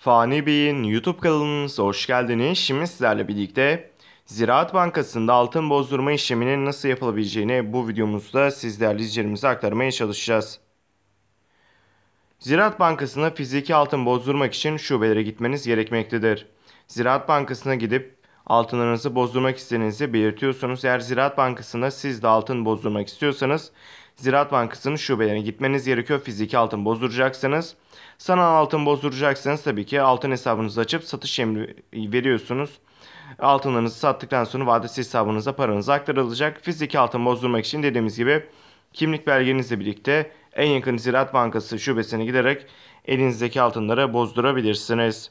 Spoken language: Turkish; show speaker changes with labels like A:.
A: Fani Bey'in YouTube kanalınıza hoş geldiniz. Şimdi sizlerle birlikte Ziraat Bankası'nda altın bozdurma işleminin nasıl yapılabileceğini bu videomuzda sizlerle izleyicilerimize aktarmaya çalışacağız. Ziraat Bankası'na fiziki altın bozdurmak için şubelere gitmeniz gerekmektedir. Ziraat Bankası'na gidip altınlarınızı bozdurmak istediğinizi belirtiyorsunuz. Eğer Ziraat Bankası'nda siz de altın bozdurmak istiyorsanız Ziraat Bankası'nın şubelerine gitmeniz gerekiyor. Fiziki altın bozduracaksınız. Sanal altın bozduracaksınız. tabii ki altın hesabınızı açıp satış emri veriyorsunuz. Altınlarınızı sattıktan sonra vadesi hesabınıza paranız aktarılacak. Fiziki altın bozdurmak için dediğimiz gibi kimlik belgenizle birlikte en yakın Ziraat Bankası şubesine giderek elinizdeki altınları bozdurabilirsiniz.